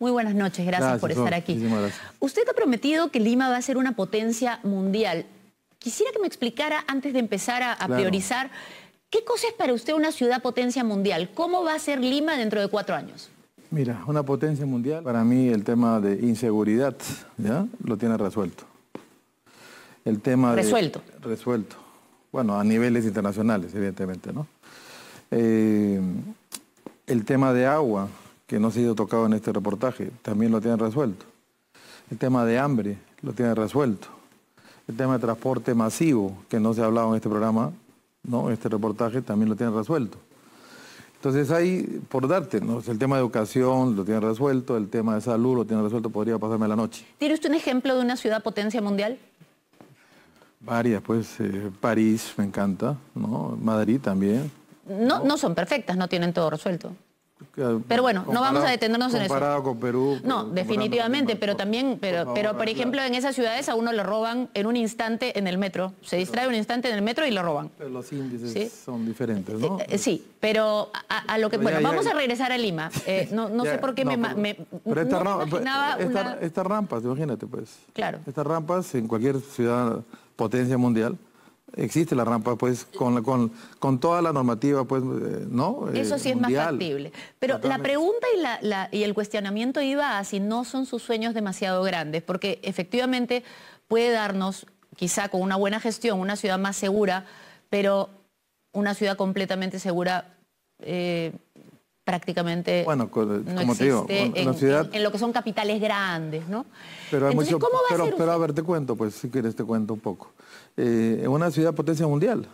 Muy buenas noches, gracias, por estar aquí. Usted ha prometido que Lima va a ser una potencia mundial. Quisiera que me explicara, antes de empezar a, priorizar, ¿qué cosa es para usted una ciudad potencia mundial? ¿Cómo va a ser Lima dentro de cuatro años? Mira, una potencia mundial, para mí el tema de inseguridad, ¿ya? Lo tiene resuelto. El tema resuelto. de... Resuelto. Bueno, a niveles internacionales, evidentemente, ¿no? Eh, el tema de agua, que no se ha ido tocado en este reportaje, también lo tienen resuelto. El tema de hambre lo tienen resuelto. El tema de transporte masivo, que no se ha hablado en este programa, ¿no? este reportaje, también lo tienen resuelto. Entonces ahí, por darte, el tema de educación lo tienen resuelto, el tema de salud lo tienen resuelto, podría pasarme la noche. ¿Tiene usted un ejemplo de una ciudad potencia mundial? Varias, pues eh, París me encanta, ¿no? Madrid también. no, no son perfectas, no tienen todo resuelto. Eh, pero bueno, no vamos a detenernos en eso. Comparado con Perú. No, definitivamente, pero también, pero, por pero por ejemplo, en esas ciudades a uno lo roban en un instante en el metro. Se distrae un instante en el metro y lo roban. los índices son diferentes, ¿no? Eh, eh, sí, pero a, lo que. bueno, vamos a regresar a Lima. no, sé por qué me, imaginaba Estas rampas, imagínate, pues. Claro. Estas rampas en cualquier ciudad potencia mundial existe la rampa, pues, con, con, con toda la normativa, pues, eh, ¿no? Eh, Eso sí es más factible. Pero la pregunta y, y el cuestionamiento iba a si no son sus sueños demasiado grandes, porque efectivamente puede darnos, quizá con una buena gestión, una ciudad más segura, pero una ciudad completamente segura... Eh, prácticamente en, lo que son capitales grandes, ¿no? Pero, a, ver, te cuento, pues, si quieres te cuento un poco. Eh, una ciudad potencia mundial,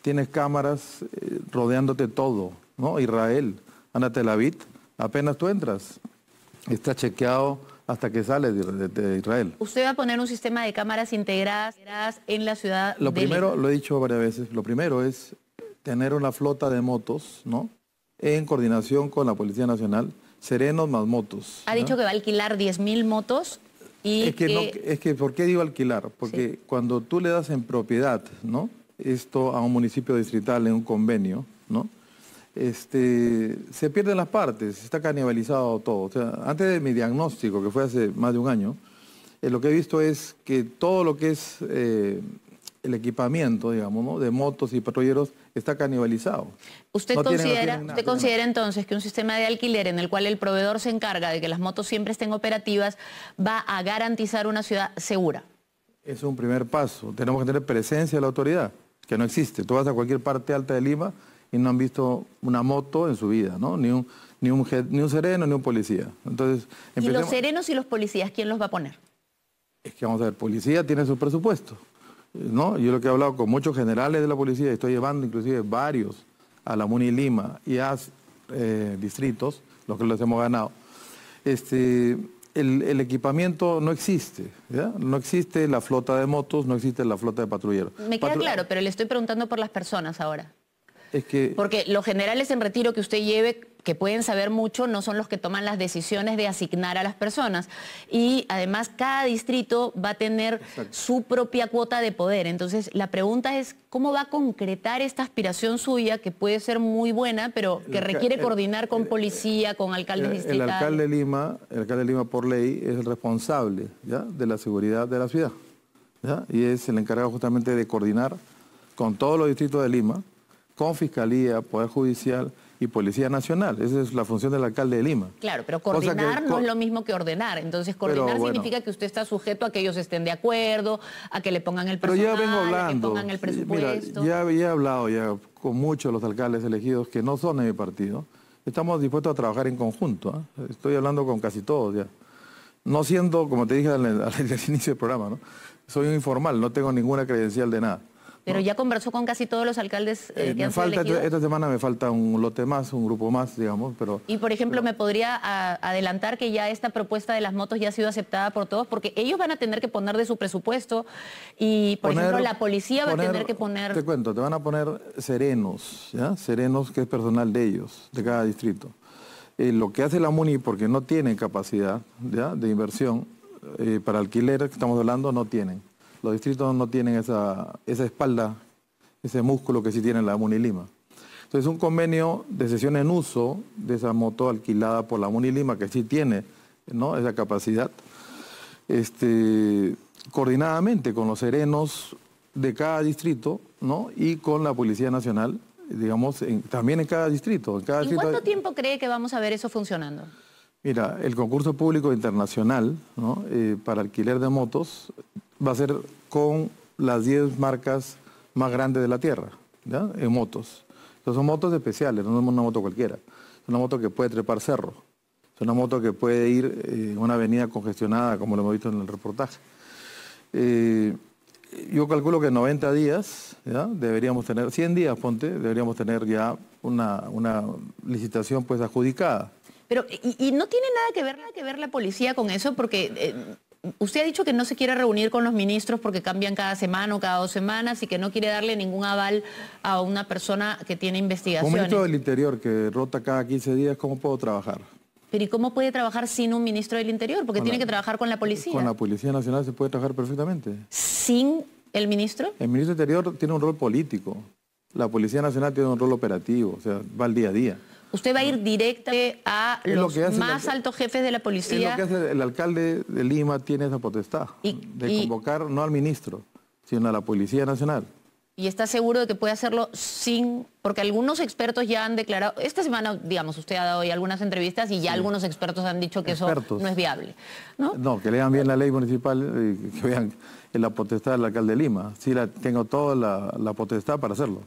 tienes cámaras eh, rodeándote todo, ¿no? Israel, Ana apenas tú entras, está chequeado hasta que sales de, Israel. Usted va a poner un sistema de cámaras integradas en la ciudad. Lo primero, lo he dicho varias veces, lo primero es tener una flota de motos, ¿no? en coordinación con la Policía Nacional, serenos más motos. Ha dicho que va a alquilar 10.000 motos y es que, es que, ¿por qué digo alquilar? Porque cuando tú le das en propiedad, ¿no? Esto a un municipio distrital en un convenio, ¿no? Este, se pierden las partes, está canibalizado todo. antes de mi diagnóstico, que fue hace más de un año, eh, lo que he visto es que todo lo que es eh, el equipamiento, digamos, de motos y patrulleros está canibalizado. ¿Usted, considera, entonces que un sistema de alquiler en el cual el proveedor se encarga de que las motos siempre estén operativas va a garantizar una ciudad segura? Es un primer paso. Tenemos que tener presencia de la autoridad, que no existe. Tú vas a cualquier parte alta de Lima y no han visto una moto en su vida, ¿no? Ni un, ni un, sereno, ni un policía. Entonces, ¿Y los serenos y los policías, quién los va a poner? Es que vamos a ver, policía tiene su presupuesto. ¿no? Yo lo que he hablado con muchos generales de la policía, estoy llevando inclusive varios a la Muni Lima y a eh, distritos, los que los hemos ganado. Este, el, equipamiento no existe, No existe la flota de motos, no existe la flota de patrulleros. Me queda claro, pero le estoy preguntando por las personas ahora. Porque los generales en retiro que usted lleve que pueden saber mucho no son los que toman las decisiones de asignar a las personas. Y además cada distrito va a tener su propia cuota de poder. Entonces la pregunta es cómo va a concretar esta aspiración suya, que puede ser muy buena, pero que requiere coordinar con policía, con alcaldes el, distritales. El alcalde Lima, el alcalde Lima por ley es el responsable ¿ya? de la seguridad de la ciudad. Y es el encargado justamente de coordinar con todos los distritos de Lima, con fiscalía, poder judicial y Policía Nacional. Esa es la función del alcalde de Lima. Claro, pero coordinar no es lo mismo que ordenar. Entonces, coordinar significa que usted está sujeto a que ellos estén de acuerdo, a que le pongan el personal, pero ya vengo hablando, que pongan el presupuesto. ya, he hablado ya con muchos los alcaldes elegidos que no son de mi partido. Estamos dispuestos a trabajar en conjunto. ¿ah? Estoy hablando con casi todos ya. No siendo, como te dije al, inicio del programa, ¿no? soy un informal, no tengo ninguna credencial de nada. Pero ya conversó con casi todos los alcaldes. Eh, eh, que han me falta, esta semana me falta un lote más, un grupo más, digamos, pero... Y por ejemplo, me podría ah, adelantar que ya esta propuesta de las motos ya ha sido aceptada por todos, porque ellos van a tener que poner de su presupuesto y, por ejemplo, la policía va a tener que poner... Te cuento, te van a poner serenos, ¿ya? Serenos que es personal de ellos, de cada distrito. Eh, lo que hace la MUNI, porque no tiene capacidad de inversión, para alquiler, que estamos hablando, no tienen. Los distritos no tienen esa, esa espalda, ese músculo que sí tiene la Lima. Entonces, un convenio de sesión en uso de esa moto alquilada por la Lima, que sí tiene ¿no? esa capacidad, este, coordinadamente con los serenos de cada distrito ¿no? y con la Policía Nacional, digamos, también en cada distrito. En cada cuánto tiempo cree que vamos a ver eso funcionando? Mira, el concurso público internacional eh, para alquiler de motos va a ser con las 10 marcas más grandes de la Tierra, en motos. Entonces son motos especiales, no es una moto cualquiera. Es una moto que puede trepar cerro. Es una moto que puede ir en eh, una avenida congestionada, como lo hemos visto en el reportaje. Eh, yo calculo que en 90 días, deberíamos tener, 100 días, ponte, deberíamos tener ya una, licitación pues adjudicada. Pero, y, no tiene nada que ver, que ver la policía con eso, porque eh, usted ha dicho que no se quiere reunir con los ministros porque cambian cada semana o cada dos semanas y que no quiere darle ningún aval a una persona que tiene investigación. Un ministro del Interior que rota cada 15 días, ¿cómo puedo trabajar? Pero ¿y cómo puede trabajar sin un ministro del Interior? Porque tiene que trabajar con la policía. Con la Policía Nacional se puede trabajar perfectamente. ¿Sin el ministro? El ministro del Interior tiene un rol político. La Policía Nacional tiene un rol operativo, o sea, va al día a día. Usted va a ir directamente a los más altos jefes de la policía. lo que hace el alcalde de Lima tiene esa potestad de convocar no al ministro, sino a la Policía Nacional. ¿Y está seguro de que puede hacerlo sin...? Porque algunos expertos ya han declarado... Esta semana, digamos, usted ha dado algunas entrevistas y ya algunos expertos han dicho que eso no es viable. ¿no? que lean bien la ley municipal y que vean la potestad del alcalde de Lima. Sí, la, tengo toda la potestad para hacerlo.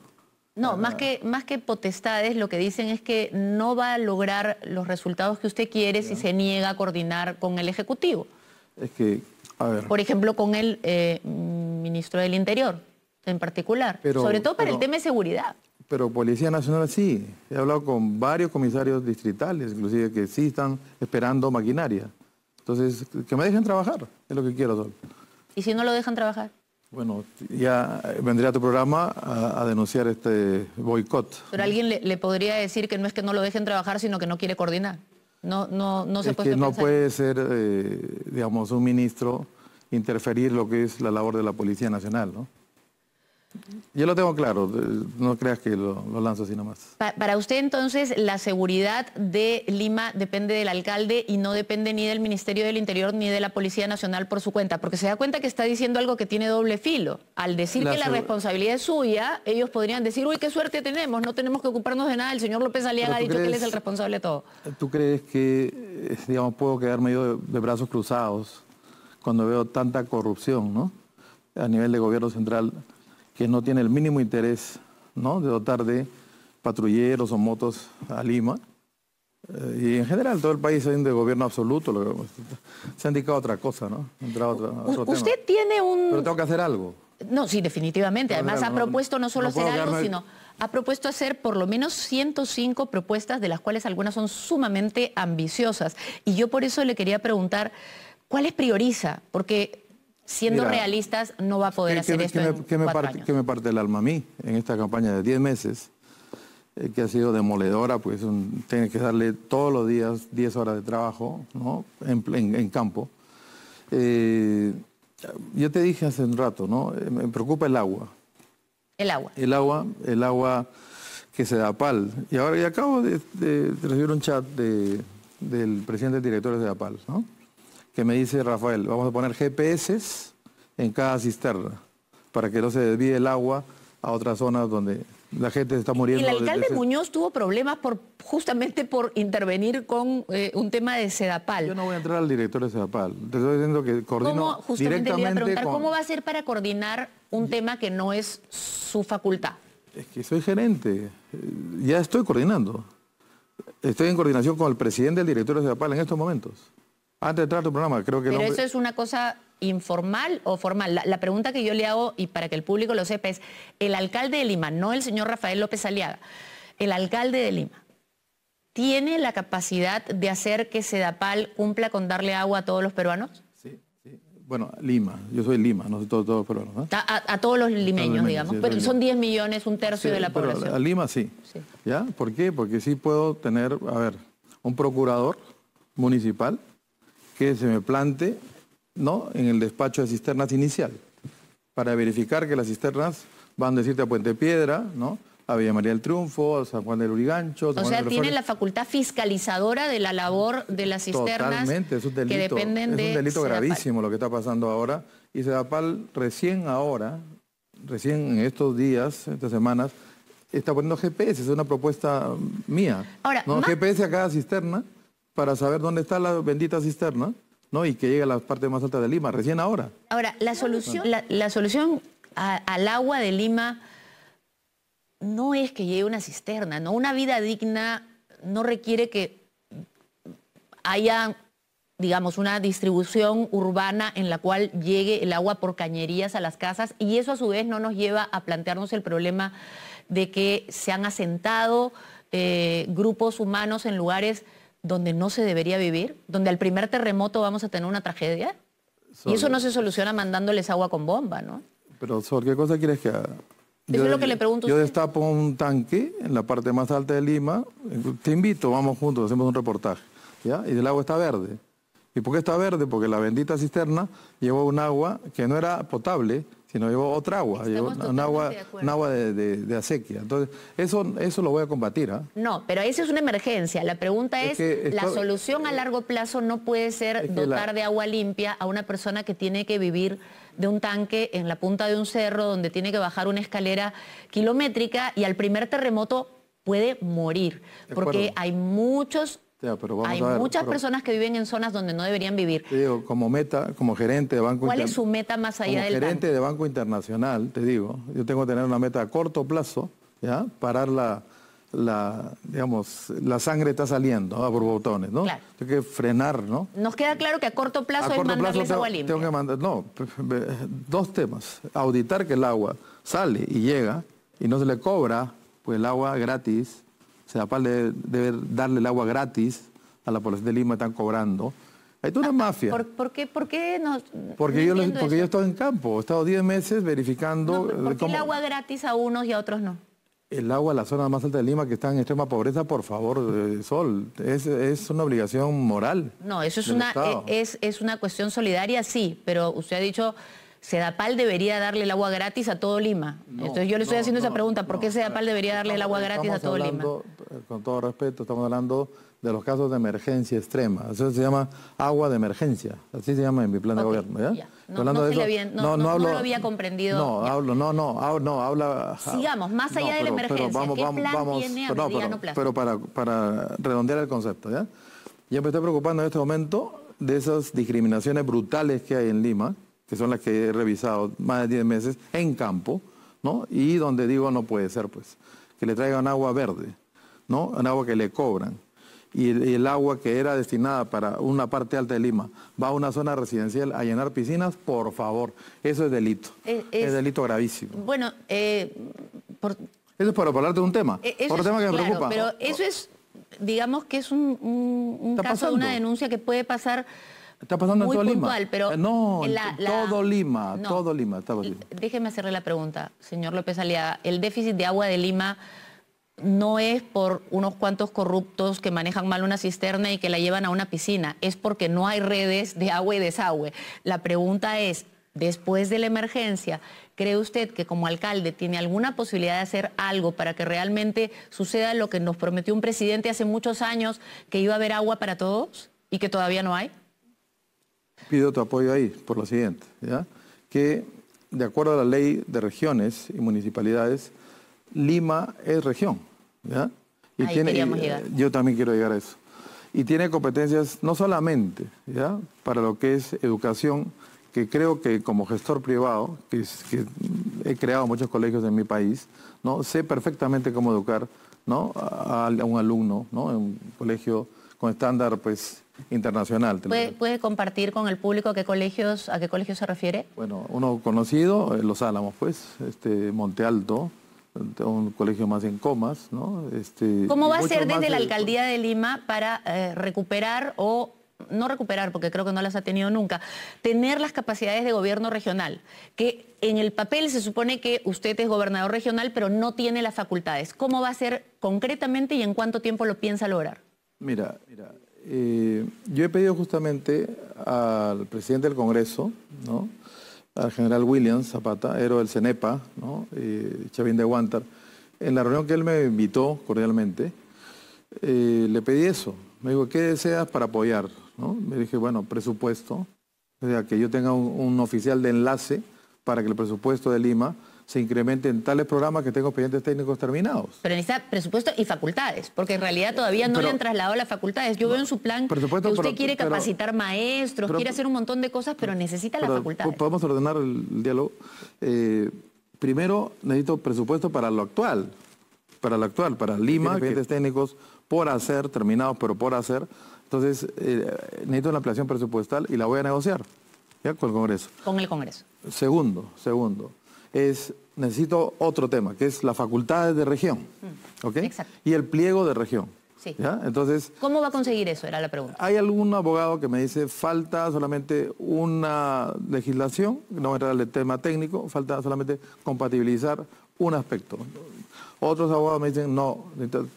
No, más, que, más que potestades, lo que dicen es que no va a lograr los resultados que usted quiere si se niega a coordinar con el Ejecutivo. Es que, a ver. Por ejemplo, con el eh, ministro del Interior, en particular. Sobre todo para el tema de seguridad. Pero Policía Nacional sí. He hablado con varios comisarios distritales, inclusive, que sí están esperando maquinaria. Entonces, que me dejen trabajar, es lo que quiero, ¿Y si no lo dejan trabajar? Bueno, ya vendría tu programa a, denunciar este boicot. Pero alguien le, podría decir que no es que no lo dejen trabajar, sino que no quiere coordinar. No, no, no se es puede que no puede ser, eh, digamos, un ministro interferir lo que es la labor de la Policía Nacional, ¿no? Yo lo tengo claro, no creas que lo, lanzo así nomás. para usted entonces la seguridad de Lima depende del alcalde y no depende ni del Ministerio del Interior ni de la Policía Nacional por su cuenta, porque se da cuenta que está diciendo algo que tiene doble filo. Al decir que la responsabilidad es suya, ellos podrían decir, uy, qué suerte tenemos, no tenemos que ocuparnos de nada, el señor López Aliaga ha dicho que él es el responsable de todo. ¿Tú crees que, eh, digamos, puedo quedarme yo de, brazos cruzados cuando veo tanta corrupción, ¿no? A nivel de gobierno central que no tiene el mínimo interés ¿no? de dotar de patrulleros o motos a Lima. Eh, y en general todo el país es de gobierno absoluto. se ha indicado otra cosa, ¿no? Usted tiene un... Pero tengo que hacer algo. No, sí, definitivamente. Además, ha propuesto no solo hacer algo, sino ha propuesto hacer por lo menos 105 propuestas, de las cuales algunas son sumamente ambiciosas. Y yo por eso le quería preguntar, ¿cuáles prioriza? Porque siendo realistas, no va a poder hacer esto me, parte, el alma a mí en esta campaña de 10 meses, eh, que ha sido demoledora, pues tiene que darle todos los días 10 horas de trabajo ¿no? en, campo. Eh, yo te dije hace un rato, ¿no? Eh, me preocupa el agua. El agua. El agua, el agua que se da pal. Y ahora ya acabo de, recibir un chat del presidente de directores de APAL, ¿no? que me dice Rafael, vamos a poner GPS en cada cisterna para que no se desvíe el agua a otras zonas donde la gente está muriendo. El alcalde Muñoz tuvo problemas por, justamente por intervenir con eh, un tema de Sedapal. Yo no voy a entrar al director de Sedapal. Te estoy diciendo que coordino ¿Cómo, directamente ¿Cómo va a ser para coordinar un tema que no es su facultad? Es que soy gerente. Ya estoy coordinando. Estoy en coordinación con el presidente del director de Sedapal en estos momentos. Antes de entrar a tu programa, creo que... Pero eso es una cosa informal o formal. La, pregunta que yo le hago, y para que el público lo sepa, es, el alcalde de Lima, no el señor Rafael López Aliaga, el alcalde de Lima, ¿tiene la capacidad de hacer que Sedapal cumpla con darle agua a todos los peruanos? Sí, sí. Bueno, Lima, yo soy Lima, no soy todos, los peruanos. A, todos los limeños, digamos, pero son 10 millones, un tercio de la población. a Lima sí. sí. ¿Ya? ¿Por qué? Porque sí puedo tener, a ver, un procurador municipal, que se me plante ¿no? en el despacho de cisternas inicial, para verificar que las cisternas van a decirte a Puente Piedra, ¿no? a Villa María del Triunfo, a San Juan del Urigancho. o sea, tiene la facultad fiscalizadora de la labor de las cisternas. Totalmente, es un delito, gravísimo lo que está pasando ahora. Y Sedapal recién ahora, recién en estos días, estas semanas, está poniendo GPS, es una propuesta mía. Ahora, ¿no? GPS a cada cisterna para saber dónde está la bendita cisterna, ¿no? Y que llegue a la parte más alta de Lima, recién ahora. Ahora, la solución, la, solución al agua de Lima no es que llegue una cisterna, ¿no? Una vida digna no requiere que haya, digamos, una distribución urbana en la cual llegue el agua por cañerías a las casas y eso a su vez no nos lleva a plantearnos el problema de que se han asentado eh, grupos humanos en lugares donde no se debería vivir, donde al primer terremoto vamos a tener una tragedia. y eso no se soluciona mandándoles agua con bomba, ¿no? Pero, sobre ¿qué cosa quieres que haga? yo, le pregunto. Yo destapo un tanque en la parte más alta de Lima. Te invito, vamos juntos, hacemos un reportaje. ¿ya? Y el agua está verde. ¿Y por qué está verde? Porque la bendita cisterna llevó un agua que no era potable, sino llevo otra agua, un agua, de, agua de, acequia. Entonces, eso, eso lo voy a combatir. ¿ah? No, pero eso es una emergencia. La pregunta es, la solución a largo plazo no puede ser dotar de agua limpia a una persona que tiene que vivir de un tanque en la punta de un cerro, donde tiene que bajar una escalera kilométrica y al primer terremoto puede morir, porque hay muchos hay muchas personas que viven en zonas donde no deberían vivir. Te digo, como meta, como gerente de Banco Internacional... ¿Cuál es su meta más allá como del gerente de Banco Internacional, te digo, yo tengo que tener una meta a corto plazo, ¿ya? Parar la, digamos, la sangre está saliendo a botones ¿no? Claro. Hay que frenar, ¿no? Nos queda claro que a corto plazo hay es mandarles agua limpia. Tengo que mandar, no, eh, dos temas. Auditar que el agua sale y llega y no se le cobra, pues, el agua gratis da debe, de darle el agua gratis a la población de Lima, están cobrando. Hay toda una ah, mafia. ¿Por, qué, no, Porque, yo, porque yo he estado en campo, he estado 10 meses verificando... ¿Por qué el agua gratis a unos y a otros no? El agua a la zona más alta de Lima, que está en extrema pobreza, por favor, eh, Sol, es, una obligación moral. No, eso es una, eh, es, es una cuestión solidaria, sí, pero usted ha dicho Sedapal debería darle el agua gratis a todo Lima. Entonces yo le estoy haciendo esa pregunta, ¿por qué Sedapal debería darle el agua gratis a todo Lima? Eh, con todo respeto, estamos hablando de los casos de emergencia extrema. Eso se llama agua de emergencia. Así se llama en mi plan de gobierno. No, lo había comprendido. No, no, no, habla. Sigamos, más allá de la emergencia. Pero vamos, ¿Qué vamos, plan vamos, pero, para, redondear el concepto, ¿ya? Yo me estoy preocupando en este momento de esas discriminaciones brutales que hay en Lima que son las que he revisado más de 10 meses, en campo, ¿no? Y donde digo no puede ser, pues, que le traigan agua verde, ¿no? Un agua que le cobran. Y el, agua que era destinada para una parte alta de Lima va a una zona residencial a llenar piscinas, por favor, eso es delito. Eh, es, delito gravísimo. Bueno, eh, eso es para hablar de un tema, eh, tema que me preocupa. Pero eso es, digamos que es un, caso, una denuncia que puede pasar Está pasando en todo puntual, Lima. Pero no, todo Lima, todo Lima. Déjeme hacerle la pregunta, señor López Aliaga. El déficit de agua de Lima no es por unos cuantos corruptos que manejan mal una cisterna y que la llevan a una piscina, es porque no hay redes de agua y desagüe. La pregunta es, después de la emergencia, ¿cree usted que como alcalde tiene alguna posibilidad de hacer algo para que realmente suceda lo que nos prometió un presidente hace muchos años, que iba a haber agua para todos y que todavía no hay? pido tu apoyo ahí, por lo siguiente, ¿ya? que de acuerdo a la ley de regiones y municipalidades, Lima es región. Y eh, Yo también quiero llegar a eso. Y tiene competencias no solamente ¿ya? para lo que es educación, que creo que como gestor privado, que, he creado muchos colegios en mi país, ¿no? sé perfectamente cómo educar ¿no? a, un alumno en un colegio estándar pues, internacional. ¿Puede, compartir con el público a qué colegios, a qué colegios se refiere? Bueno, uno conocido, eh, Los Álamos, pues, este, Monte Alto, un colegio más en comas, ¿no? Este, ¿Cómo va a ser desde la alcaldía de Lima para eh, recuperar o no recuperar, porque creo que no las ha tenido nunca, tener las capacidades de gobierno regional, que en el papel se supone que usted es gobernador regional, pero no tiene las facultades. ¿Cómo va a ser concretamente y en cuánto tiempo lo piensa lograr? Mira, eh, yo he pedido justamente al presidente del Congreso, al general Williams Zapata, héroe del CENEPA, eh, Chavín de Guantar, en la reunión que él me invitó cordialmente, eh, le pedí eso. Me dijo, ¿qué deseas para apoyar? Me dije, bueno, presupuesto, o sea, que yo tenga un oficial de enlace para que el presupuesto de Lima se incrementen tales programas que tengo expedientes técnicos terminados. Pero necesita presupuesto y facultades, porque en realidad eh, todavía no le han trasladado las facultades. Yo veo en su plan que usted quiere capacitar maestros, quiere hacer un montón de cosas, pero necesita las facultades. Podemos ordenar el diálogo. Eh, primero, necesito presupuesto para lo actual, para lo actual, para Lima, expedientes técnicos por hacer, terminados, pero por hacer. Entonces, eh, necesito una ampliación presupuestal y la voy a negociar ¿ya? con el Congreso. Con el Congreso. Segundo, segundo es, necesito otro tema, que es la facultades de región, mm, Y el pliego de región. Entonces, ¿Cómo va a conseguir eso? Era la pregunta. Hay algún abogado que me dice, falta solamente una legislación, no era el tema técnico, falta solamente compatibilizar un aspecto. Otros abogados me dicen, no,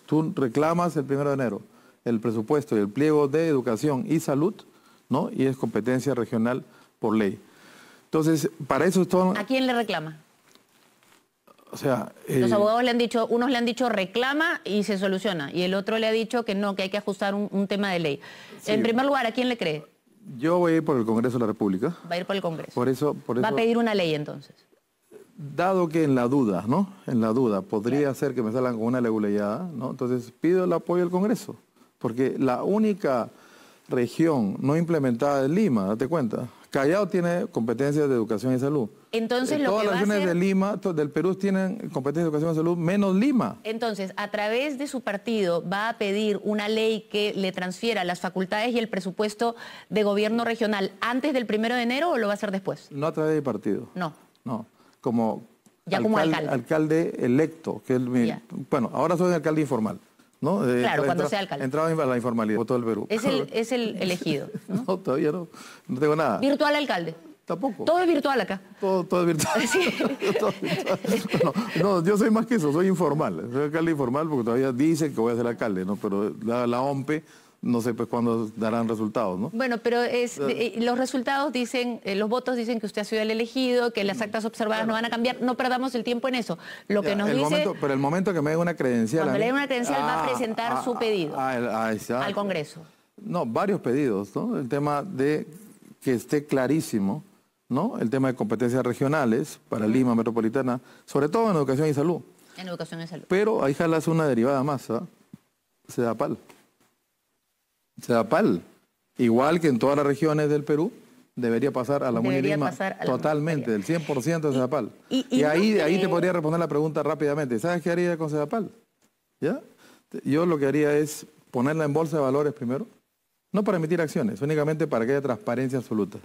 tú reclamas el primero de enero el presupuesto y el pliego de educación y salud, ¿no? Y es competencia regional por ley. Entonces, para eso es ¿A quién le reclama? O sea, eh, Los abogados le han dicho, unos le han dicho reclama y se soluciona, y el otro le ha dicho que no, que hay que ajustar un, tema de ley. En primer lugar, ¿a quién le cree? Yo voy a ir por el Congreso de la República. Va a ir por el Congreso. Por eso, Va a pedir una ley entonces. Dado que en la duda, ¿no? En la duda, podría ser que me salgan con una leguleyada, ¿no? Entonces pido el apoyo del Congreso, porque la única región no implementada es Lima, date cuenta. Callao tiene competencias de educación y salud. Entonces, eh, todas las regiones de Lima, del Perú tienen competencias de educación y salud, menos Lima. Entonces, a través de su partido va a pedir una ley que le transfiera las facultades y el presupuesto de gobierno regional antes del primero de enero o lo va a hacer después? No a través de partido. No. No. Como, ya alcalde, como alcalde. electo, que bueno, ahora soy alcalde informal. ¿no? Eh, claro, cuando sea alcalde. Entraba a la informalidad, todo el Perú. Es el, es el elegido. ¿no? todavía no, no tengo nada. Virtual alcalde. Tampoco. Todo es virtual acá. Todo, todo es virtual. No, yo soy más que eso, soy informal. Soy alcalde informal porque todavía dicen que voy a ser alcalde, ¿no? Pero la, la OMPE no sé pues cuándo darán resultados, ¿no? Bueno, pero es, eh, los resultados dicen, eh, los votos dicen que usted ha sido el elegido, que las mm, actas observadas no van a cambiar, no perdamos el tiempo en eso. Lo que pero el momento que me dé una credencial... Cuando le una credencial va a ah, presentar ah, su ah, pedido al Congreso. No, varios pedidos, ¿no? El tema de que esté clarísimo, ¿no? El tema de competencias regionales para Lima Metropolitana, sobre todo en educación y salud. En educación y salud. Pero ahí jalas una derivada más, Se da pal. CEDAPAL, igual que en todas las regiones del Perú, debería pasar a la Munirima Lima totalmente, del 100% de CEDAPAL. Y, ahí, ahí te podría responder la pregunta rápidamente. ¿Sabes qué haría con CEDAPAL? ¿Ya? Yo lo que haría es ponerla en bolsa de valores primero, no para emitir acciones, únicamente para que haya transparencia absoluta,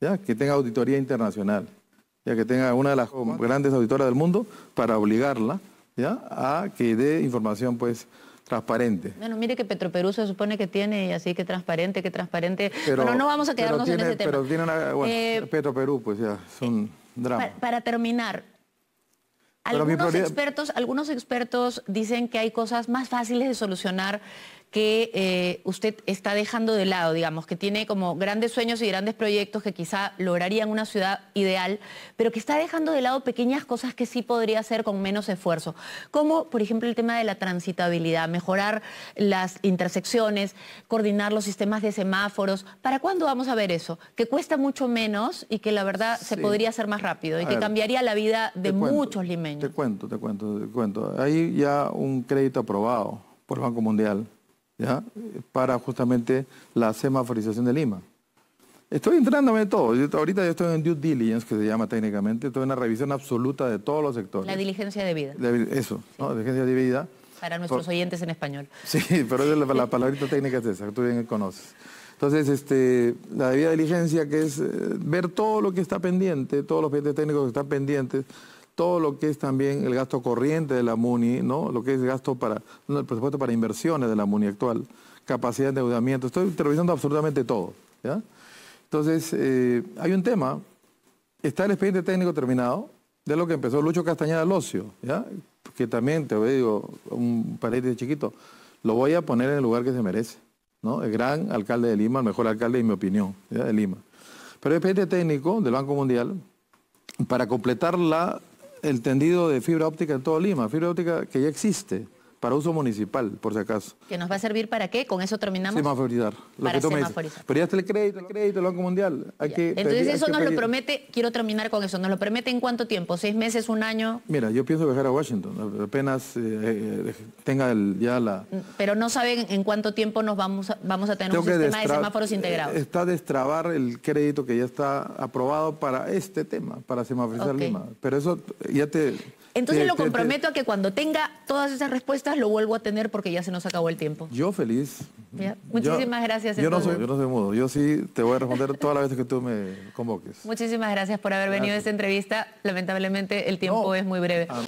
¿ya? que tenga auditoría internacional, ya que tenga una de las grandes auditoras del mundo para obligarla ¿ya? a que dé información pues transparente. Bueno, mire que Petroperú se supone que tiene, y así que transparente, que transparente. Pero, no vamos a quedarnos en ese tema. Pero tiene una, bueno, eh, Petroperú, pues ya, son eh, dramas. Para, para terminar, expertos, algunos expertos dicen que hay cosas más fáciles de solucionar que eh, usted está dejando de lado, digamos, que tiene como grandes sueños y grandes proyectos que quizá lograrían una ciudad ideal, pero que está dejando de lado pequeñas cosas que sí podría hacer con menos esfuerzo, como por ejemplo el tema de la transitabilidad, mejorar las intersecciones, coordinar los sistemas de semáforos. ¿Para cuándo vamos a ver eso? Que cuesta mucho menos y que la verdad se podría hacer más rápido y que cambiaría la vida de muchos limeños. Te cuento, te cuento, te cuento. Hay ya un crédito aprobado por el Banco Mundial para justamente la semaforización de Lima. Estoy entrándome en todo. ahorita yo estoy en due diligence, que se llama técnicamente. Estoy en una revisión absoluta de todos los sectores. La diligencia de vida. eso, diligencia de vida. Para nuestros oyentes en español. Sí, pero la, palabrita técnica es esa, que tú bien conoces. Entonces, este, la debida diligencia, que es eh, ver todo lo que está pendiente, todos los pendientes técnicos que están pendientes, todo lo que es también el gasto corriente de la MUNI, ¿no? lo que es gasto para, el presupuesto para inversiones de la MUNI actual, capacidad de endeudamiento, estoy revisando absolutamente todo. Entonces, eh, hay un tema, está el expediente técnico terminado, de lo que empezó Lucho Castañeda Locio, ¿ya? que también, te voy a digo, un paréntesis chiquito, lo voy a poner en el lugar que se merece. ¿no? El gran alcalde de Lima, el mejor alcalde, en mi opinión, de Lima. Pero el expediente técnico del Banco Mundial, para completar la el tendido de fibra óptica en todo Lima, fibra óptica que ya existe para uso municipal, por si acaso. ¿Que nos va a servir para qué? Con eso terminamos. Semaforizar. para semaforizar. Pero ya está el crédito, el crédito, el Banco Mundial. Entonces eso nos lo promete, quiero terminar con eso, ¿nos lo promete en cuánto tiempo? ¿Seis meses, un año? Mira, yo pienso viajar a Washington, apenas eh, eh, tenga ya la... Pero no saben en cuánto tiempo nos vamos a, vamos a tener un sistema de semáforos eh, integrados. Está destrabar el crédito que ya está aprobado para este tema, para semaforizar Lima. Pero eso ya te... Entonces lo comprometo a que cuando tenga todas esas respuestas lo vuelvo a tener porque ya se nos acabó el tiempo. Yo feliz. Muchísimas gracias. Yo no, soy, yo mudo, yo sí te voy a responder todas las veces que tú me convoques. Muchísimas gracias por haber venido a esta entrevista. Lamentablemente el tiempo es muy breve. Ah,